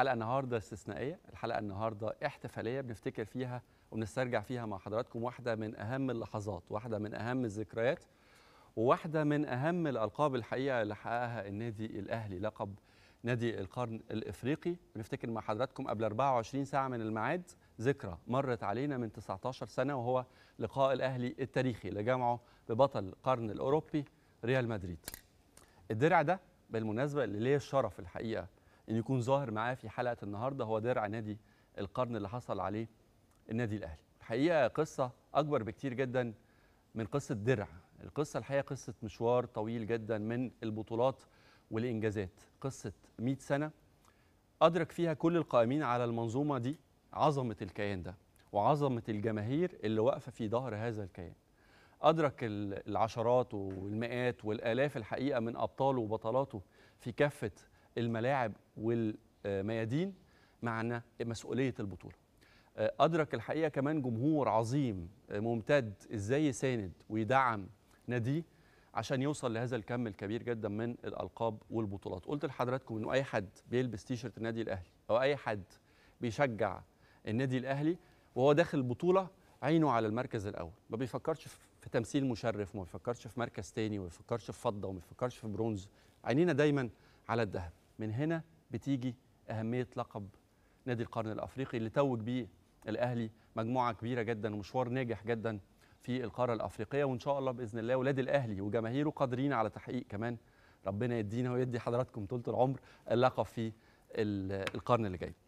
الحلقه النهارده استثنائيه الحلقه النهارده احتفاليه بنفتكر فيها وبنسترجع فيها مع حضراتكم واحده من اهم اللحظات واحده من اهم الذكريات وواحده من اهم الالقاب الحقيقه اللي حققها النادي الاهلي لقب نادي القرن الافريقي بنفتكر مع حضراتكم قبل 24 ساعه من الميعاد ذكرى مرت علينا من 19 سنه وهو لقاء الاهلي التاريخي اللي جمعه ببطل القرن الاوروبي ريال مدريد الدرع ده بالمناسبه اللي ليه الشرف الحقيقه ان يكون ظاهر معاه في حلقه النهارده هو درع نادي القرن اللي حصل عليه النادي الاهلي الحقيقه قصه اكبر بكتير جدا من قصه درع القصه الحقيقه قصه مشوار طويل جدا من البطولات والانجازات قصه 100 سنه ادرك فيها كل القائمين على المنظومه دي عظمه الكيان ده وعظمه الجماهير اللي واقفه في ظهر هذا الكيان أدرك العشرات والمئات والآلاف الحقيقة من أبطاله وبطلاته في كافة الملاعب والميادين معنى مسؤوليه البطوله آه، ادرك الحقيقه كمان جمهور عظيم آه، ممتد ازاي يساند ويدعم ناديه عشان يوصل لهذا الكم الكبير جدا من الالقاب والبطولات قلت لحضراتكم انه اي حد بيلبس تيشرت النادي الاهلي او اي حد بيشجع النادي الاهلي وهو داخل البطوله عينه على المركز الاول ما بيفكرش في تمثيل مشرف وما بيفكرش في مركز تاني وما بيفكرش في فضه وما بيفكرش في برونز عينينا دايما على الذهب من هنا بتيجي اهميه لقب نادي القرن الافريقي اللي توج بيه الاهلي مجموعه كبيره جدا ومشوار ناجح جدا في القاره الافريقيه وان شاء الله باذن الله ولاد الاهلي وجماهيره قادرين على تحقيق كمان ربنا يدينا ويدي حضراتكم طول العمر اللقب في القرن اللي جاي